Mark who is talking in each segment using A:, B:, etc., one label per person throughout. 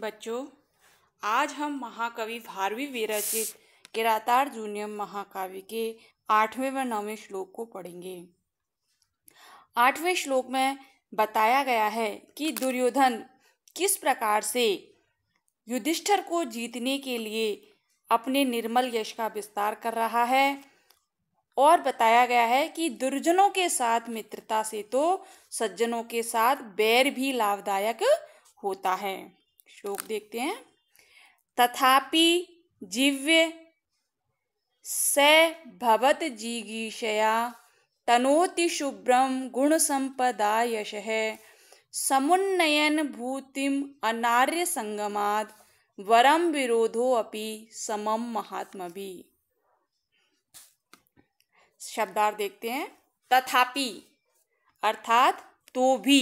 A: बच्चों आज हम महाकवि भारवी विरचित किरातार जूनियम महाकाव्य के आठवें व नौवें श्लोक को पढ़ेंगे आठवें श्लोक में बताया गया है कि दुर्योधन किस प्रकार से युधिष्ठर को जीतने के लिए अपने निर्मल यश का विस्तार कर रहा है और बताया गया है कि दुर्जनों के साथ मित्रता से तो सज्जनों के साथ बैर भी लाभदायक होता है श्लोक देखते हैं तथापि जीव्य स भवत जिगीषया तनोति शुभ्रम गुण संपदा यश समुन्नयन भूतिम अनार्य संगमाद वरम विरोधो अपि समम महात्मा भी शब्दार देखते हैं तथापि अर्थात तो भी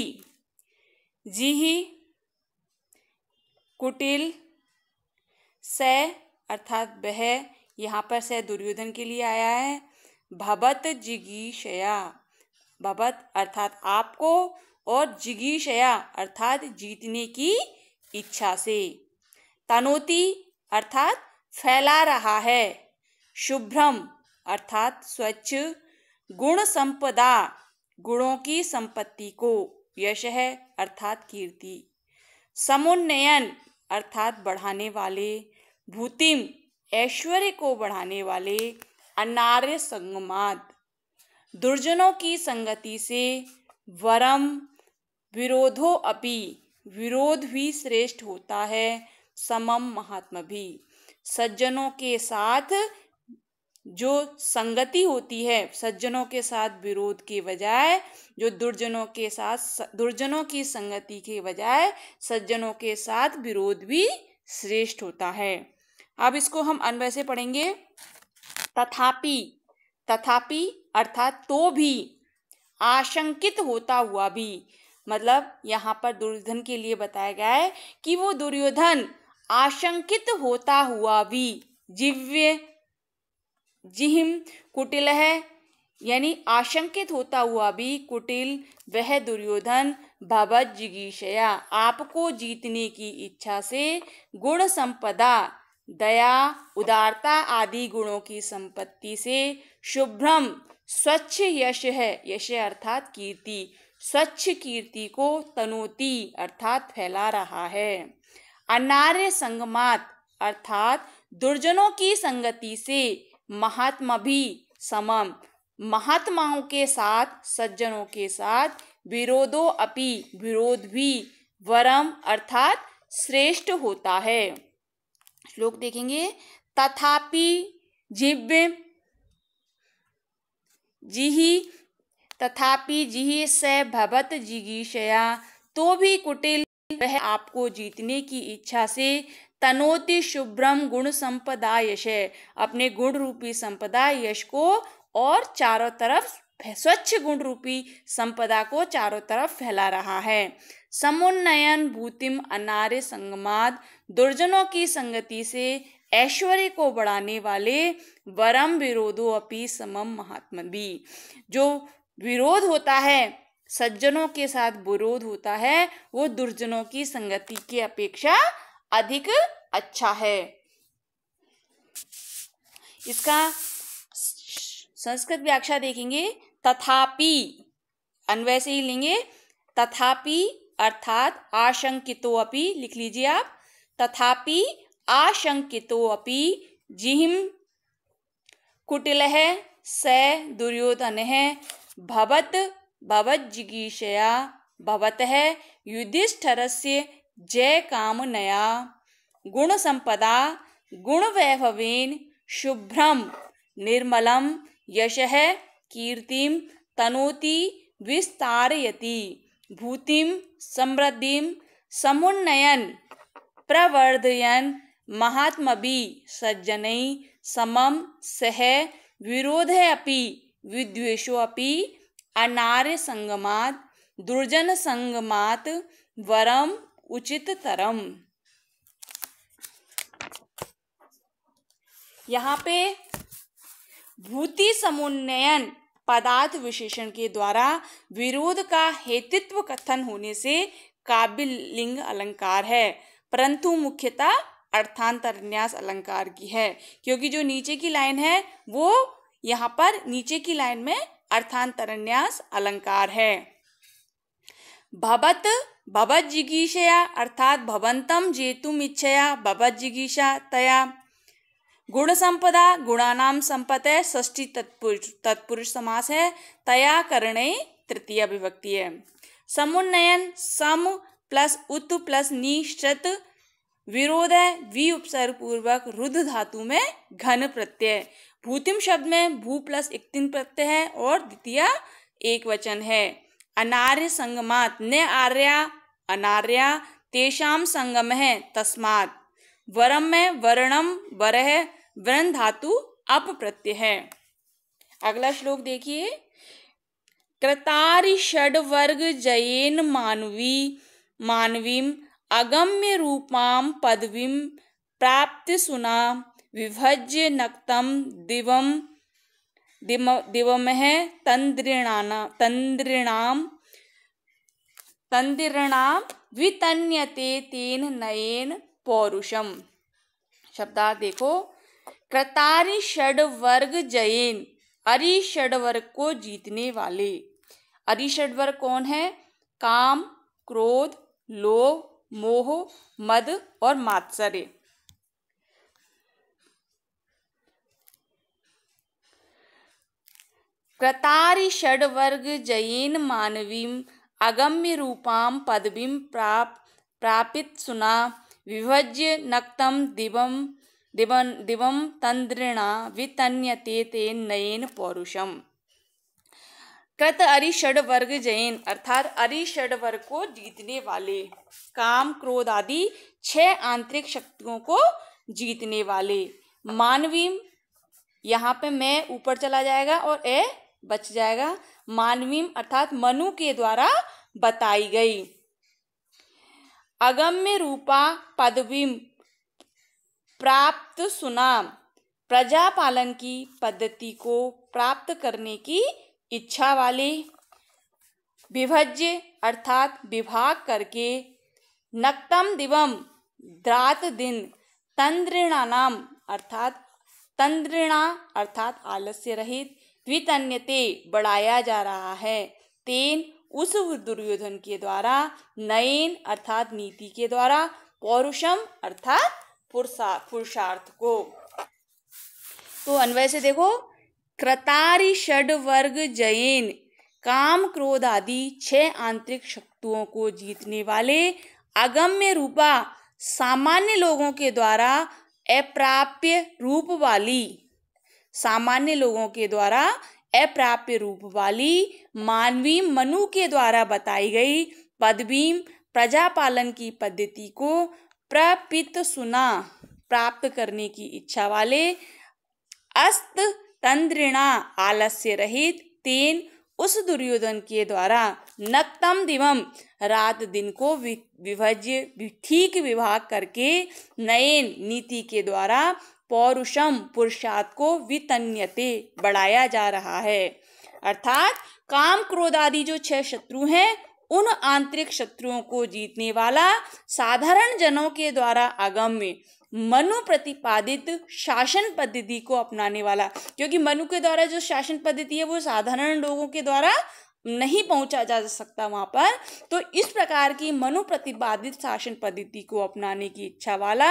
A: जी ही कुटिल स अर्थात वह यहाँ पर स दुर्योधन के लिए आया है भवत जिगीशया भवत अर्थात आपको और जिगीशया अर्थात जीतने की इच्छा से तनोती अर्थात फैला रहा है शुभ्रम अर्थात स्वच्छ गुण संपदा गुणों की संपत्ति को यश है अर्थात कीर्ति समुन्नयन अर्थात बढ़ाने वाले भूतिम ऐश्वर्य को बढ़ाने वाले अनार्य संगमाद दुर्जनों की संगति से वरम विरोधो अपि विरोध भी श्रेष्ठ होता है समम महात्मा भी सज्जनों के साथ जो संगति होती है सज्जनों के साथ विरोध के बजाय जो दुर्जनों के साथ दुर्जनों की संगति के बजाय सज्जनों के साथ विरोध भी श्रेष्ठ होता है अब इसको हम अनवय से पढ़ेंगे तथापि तथापि अर्थात तो भी आशंकित होता हुआ भी मतलब यहाँ पर दुर्योधन के लिए बताया गया है कि वो दुर्योधन आशंकित होता हुआ भी जिव्य जिहिम कुटिल है यानी आशंकित होता हुआ भी कुटिल वह दुर्योधन भवत जिगीषया आपको जीतने की इच्छा से गुण संपदा दया उदारता आदि गुणों की संपत्ति से शुभ्रम स्वच्छ यश है यश अर्थात कीर्ति स्वच्छ कीर्ति को तनोती अर्थात फैला रहा है अनार्य संगमात अर्थात दुर्जनों की संगति से महात्मा भी समम महात्माओं के साथ सज्जनों के साथ विरोधो अपि विरोध भी वरम अर्थात श्रेष्ठ होता है श्लोक देखेंगे तथापि जिव्य जिहि तथापि जिहि स भवत जिगीषया तो भी कुटिल वह आपको जीतने की इच्छा से तनोति शुभ्रम गुण संपदा यश है अपने गुण रूपी संपदा यश को और चारों तरफ स्वच्छ गुण रूपी संपदा को चारों तरफ फैला रहा है समुन्नयन भूतिम अनार्य संगमाद दुर्जनों की संगति से ऐश्वर्य को बढ़ाने वाले वरम विरोधो अपि समम महात्मा भी जो विरोध होता है सज्जनों के साथ विरोध होता है वो दुर्जनों की संगति की अपेक्षा अधिक अच्छा है इसका संस्कृत व्याख्या देखेंगे तथापि अन्वय से ही लेंगे तथापि अर्थात आशंकितो अपि लिख लीजिए आप तथापि आशंकितो अपि जिहिम कुटिल है स दुर्योधन है भवत भवज्जिगीषया भवतः युधिष्ठरस्य कामनया गुणसम्पदा गुणवैभवेन शुभ्रं निर्मलं यशः कीर्तिं तनोति विस्तारयति भूतिं समृद्धिं समुन्नयन् प्रवर्धयन् महात्मभि सज्जन समं सह विरोधे अपि विद्वेषोऽपि अनार्य संगमात दुर्जन संगमात वरम उचित तरम यहाँ पे भूति समुन्नयन पदार्थ विशेषण के द्वारा विरोध का हेतित्व कथन होने से काबिल लिंग अलंकार है परंतु मुख्यतः अर्थांतर न्यास अलंकार की है क्योंकि जो नीचे की लाइन है वो यहाँ पर नीचे की लाइन में अर्थांतरन्यास अलंकार है भवत भवत जिगीषया अर्थात भवंतम जेतुम इच्छया भवत जिगीषा तया गुण संपदा गुणानाम संपत है ष्टी तत्पुरुष तत्पुरुष समास है तया करणे तृतीय विभक्ति है समुन्नयन सम प्लस उत प्लस निश्चत विरोध है वि उपसर्ग पूर्वक रुद्र धातु में घन प्रत्यय भूतिम शब्द में भू प्लस इक्तिन प्रत्यय है और द्वितीय एक वचन है अनार्य संगमात न आर्या अनार्या तेषाम संगम है तस्मात वरम में वर्णम वरह वरण धातु अप प्रत्यय है अगला श्लोक देखिए कृतारी षड वर्ग जयेन मानवी मानवीम अगम्य रूपाम पदवीम प्राप्त सुना विभज्य नक्तम दिवम दिम दिवमह तंद्रिणाना तंद्रिणाम तंद्रिणाम वितन्यते तेन नयेन पौरुषम शब्दा देखो कृतारी षड वर्ग जयेन अरि षड वर्ग को जीतने वाले अरि षड वर्ग कौन है काम क्रोध लोभ मोह मद और मात्सर्य कृतारी वर्ग जयेन मानवीम अगम्य रूपाम पदवीम प्राप प्रापित सुना विभज्य नक्तम दिवम दिवन दिवम तंद्रिणा वितन्यते तेन नयन पौरुषम कृत अरिषड वर्ग जैन अर्थात अरिषड वर्ग को जीतने वाले काम क्रोध आदि छह आंतरिक शक्तियों को जीतने वाले मानवीम यहाँ पे मैं ऊपर चला जाएगा और ए बच जाएगा मानवीम अर्थात मनु के द्वारा बताई गई अगम्य रूपा पदवीम प्राप्त सुनाम प्रजा पालन की पद्धति को प्राप्त करने की इच्छा वाले विभज्य अर्थात विभाग करके नक्तम दिवम द्रात दिन नाम अर्थात तंद्रिणा अर्थात आलस्य रहित द्वितन्यते बढ़ाया जा रहा है तेन उस दुर्योधन के द्वारा नयन अर्थात नीति के द्वारा पौरुषम अर्थात पुरुषार्थ को तो अन्वय से देखो क्रतारी षड वर्ग जैन काम क्रोध आदि छह आंतरिक शक्तियों को जीतने वाले अगम्य रूपा सामान्य लोगों के द्वारा अप्राप्य रूप वाली सामान्य लोगों के द्वारा अप्राप्य रूप वाली मानवीय मनु के द्वारा बताई गई पदवीम प्रजापालन की पद्धति को प्रपित सुना प्राप्त करने की इच्छा वाले अस्त तंद्रिणा आलस्य रहित तेन उस दुर्योधन के द्वारा नक्तम दिवम रात दिन को विभज्य ठीक विभाग करके नयन नीति के द्वारा पौरुषम पुरुषार्थ को वितन्यते बढ़ाया जा रहा है अर्थात काम क्रोध आदि जो छह शत्रु हैं उन आंतरिक शत्रुओं को जीतने वाला साधारण जनों के द्वारा आगम्य मनु प्रतिपादित शासन पद्धति को अपनाने वाला क्योंकि मनु के द्वारा जो शासन पद्धति है वो साधारण लोगों के द्वारा नहीं पहुंचा जा सकता वहां पर तो इस प्रकार की मनोप्रतिपादित शासन पद्धति को अपनाने की इच्छा वाला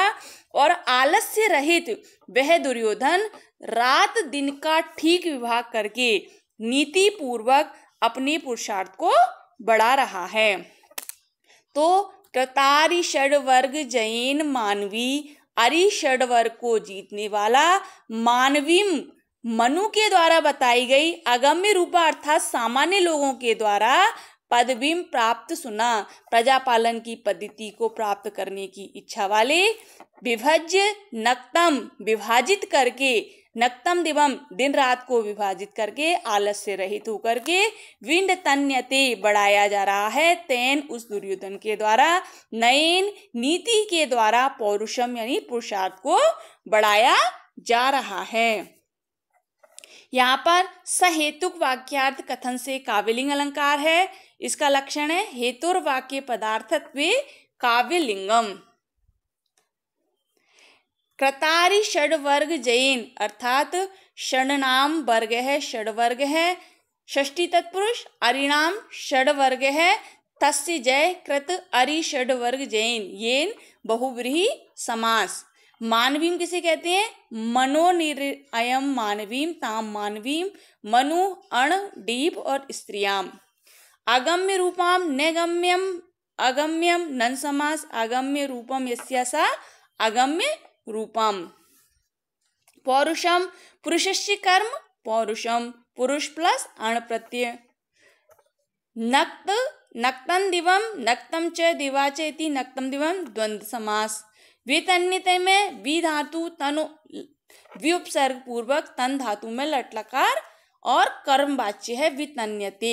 A: और आलस्य रहित वह दुर्योधन रात दिन का ठीक विभाग करके नीति पूर्वक अपने पुरुषार्थ को बढ़ा रहा है तो कृतारी षड वर्ग जैन मानवी अरिषड वर्ग को जीतने वाला मानवीम मनु के द्वारा बताई गई अगम्य रूपा अर्थात सामान्य लोगों के द्वारा पदबिम प्राप्त सुना प्रजापालन की पद्धति को प्राप्त करने की इच्छा वाले विभज्य नक्तम विभाजित करके नक्तम दिवम दिन रात को विभाजित करके आलस से रहित होकर के विंड तन्यते बढ़ाया जा रहा है तैन उस दुर्योधन के द्वारा नयन नीति के द्वारा पौरुषम यानी पुरुषार्थ को बढ़ाया जा रहा है यहाँ पर सहेतुक वाक्यार्थ कथन से काव्यलिंग अलंकार है इसका लक्षण है हेतुर वाक्य पदार्थत्व काव्यलिंगम कृतारी षड वर्ग जैन अर्थात नाम वर्ग है षड वर्ग है षष्टी तत्पुरुष अरिणाम षड वर्ग है तस्य जय कृत अरि षड वर्ग जैन येन बहुव्रीहि समास मानवीम किसे कहते हैं मनोनिर अयम मानवीम ताम मानवीम मनु अण डीप और स्त्रियाम अगम्य रूपाम नगम्यम अगम्यम नन समास अगम्य रूपम यस्यासा अगम्य रूपम पौरुषम पुरुष कर्म पौरुषम पुरुष प्लस अण प्रत्यय नक्त नक्तम दिवम नक्तम च दिवाच इति नक्तम दिवम द्वंद्व समास वितन्यते में वि धातु तनु व्युपसर्ग पूर्वक तन धातु में लटलकार और कर्म वाच्य है वितन्यते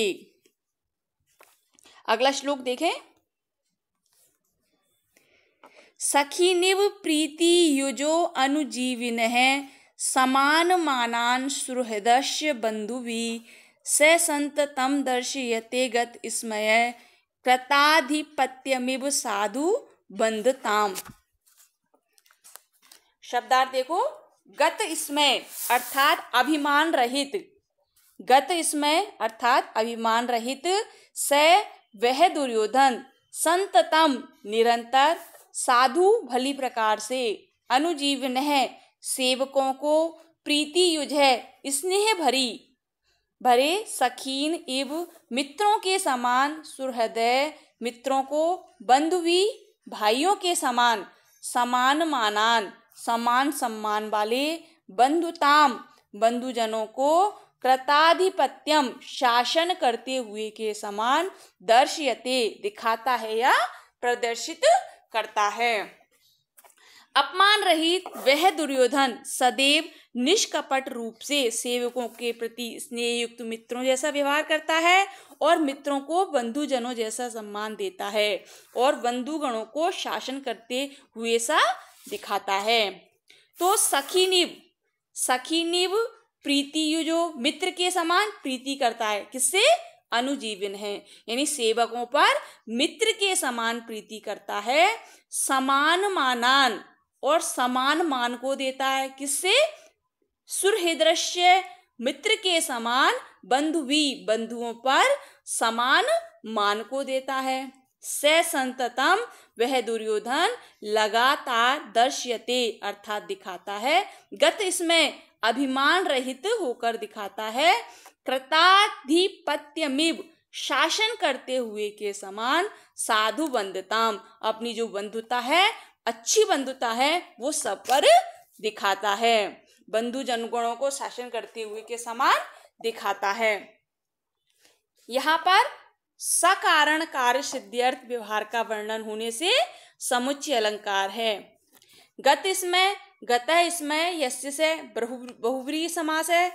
A: अगला श्लोक देखें सखी निव प्रीति युजो अनुजीविन है समान मानान बंधु भी स संततम दर्शयते गत स्मय कृताधिपत्यमिव साधु बंधताम शब्दार्थ देखो गत इसमें अर्थात अभिमान रहित गत इसमें अर्थात अभिमान रहित स वह दुर्योधन संततम निरंतर साधु भली प्रकार से अनुजीवन है सेवकों को प्रीति युज है स्नेह भरी भरे सखीन इव मित्रों के समान सुहृदय मित्रों को बंधुवी भाइयों के समान समान मानान समान सम्मान वाले बंधुताम बंधुजनों को कृताधिपत्यम शासन करते हुए के समान दर्शयते दिखाता है या प्रदर्शित करता है अपमान रहित वह दुर्योधन सदैव निष्कपट रूप से सेवकों के प्रति स्नेहयुक्त मित्रों जैसा व्यवहार करता है और मित्रों को बंधुजनों जैसा सम्मान देता है और बंधुगणों को शासन करते हुए सा दिखाता है तो सखी निव सखी निव प्रीति यु जो मित्र के समान प्रीति करता है किससे अनुजीवन है यानी सेवकों पर मित्र के समान प्रीति करता है समान मानान और समान मान को देता है किससे सुरहृदृश्य मित्र के समान बंधु भी बंधुओं पर समान मान को देता है संततम वह दुर्योधन लगातार दर्श्यते अर्थात दिखाता है गत इसमें अभिमान रहित होकर दिखाता है कृताधिपत्यमिव शासन करते हुए के समान साधु बंधुताम अपनी जो बंधुता है अच्छी बंधुता है वो सब पर दिखाता है बंधु जनगुणों को शासन करते हुए के समान दिखाता है यहाँ पर सकारण कार्य सिद्ध्यर्थ व्यवहार का वर्णन होने से समुच्चय अलंकार है गत इसमें गत इसमें यश से बहुव्रीही समास है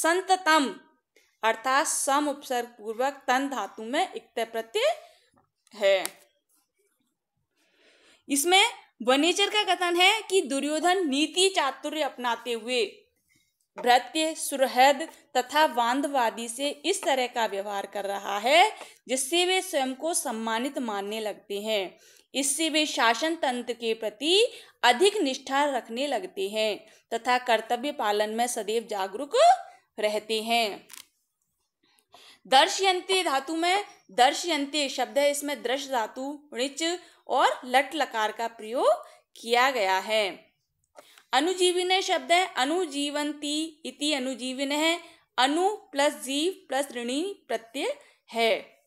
A: संततम अर्थात सम उपसर्ग पूर्वक तन धातु में इक्त प्रत्यय है इसमें वनेचर का कथन है कि दुर्योधन नीति चातुर्य अपनाते हुए भ्रत्य सुरहद तथा वांधवादी से इस तरह का व्यवहार कर रहा है जिससे वे स्वयं को सम्मानित मानने लगते हैं इससे वे शासन तंत्र के प्रति अधिक निष्ठा रखने लगते हैं तथा कर्तव्य पालन में सदैव जागरूक रहते हैं दर्शयंती धातु में दर्शयंती शब्द है इसमें दृश्य धातु ऋच और लट लकार का प्रयोग किया गया है अनुजीविन शब्द है अनुजीवंती इति अनुजीविन है अनु प्लस जीव प्लस ऋणी प्रत्यय है